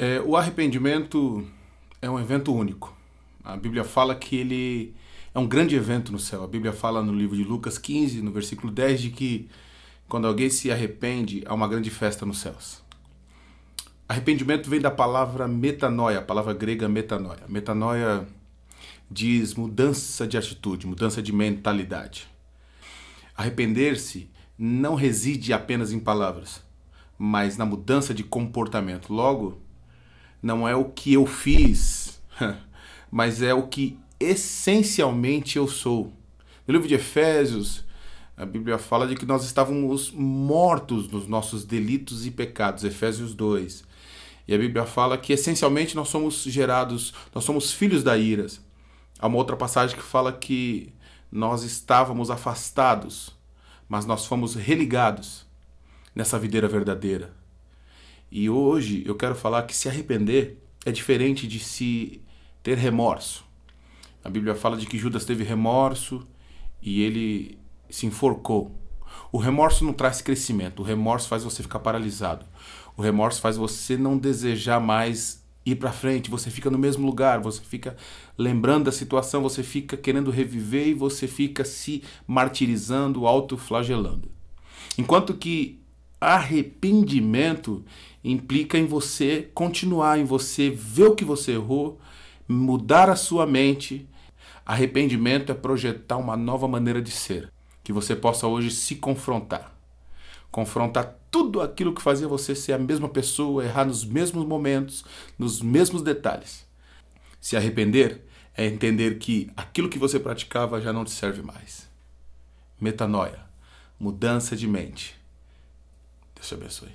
É, o arrependimento é um evento único. A Bíblia fala que ele é um grande evento no céu. A Bíblia fala no livro de Lucas 15, no versículo 10, de que quando alguém se arrepende, há uma grande festa nos céus. Arrependimento vem da palavra metanoia, a palavra grega metanoia. Metanoia diz mudança de atitude, mudança de mentalidade. Arrepender-se não reside apenas em palavras, mas na mudança de comportamento. Logo, não é o que eu fiz, mas é o que essencialmente eu sou. No livro de Efésios, a Bíblia fala de que nós estávamos mortos nos nossos delitos e pecados, Efésios 2. E a Bíblia fala que essencialmente nós somos gerados, nós somos filhos da ira. Há uma outra passagem que fala que nós estávamos afastados, mas nós fomos religados nessa videira verdadeira. E hoje eu quero falar que se arrepender é diferente de se ter remorso. A Bíblia fala de que Judas teve remorso e ele se enforcou. O remorso não traz crescimento, o remorso faz você ficar paralisado. O remorso faz você não desejar mais ir para frente, você fica no mesmo lugar, você fica lembrando da situação, você fica querendo reviver e você fica se martirizando, autoflagelando. Enquanto que arrependimento implica em você continuar, em você ver o que você errou, mudar a sua mente. Arrependimento é projetar uma nova maneira de ser, que você possa hoje se confrontar. Confrontar tudo aquilo que fazia você ser a mesma pessoa, errar nos mesmos momentos, nos mesmos detalhes. Se arrepender é entender que aquilo que você praticava já não te serve mais. Metanoia mudança de mente. Obviously.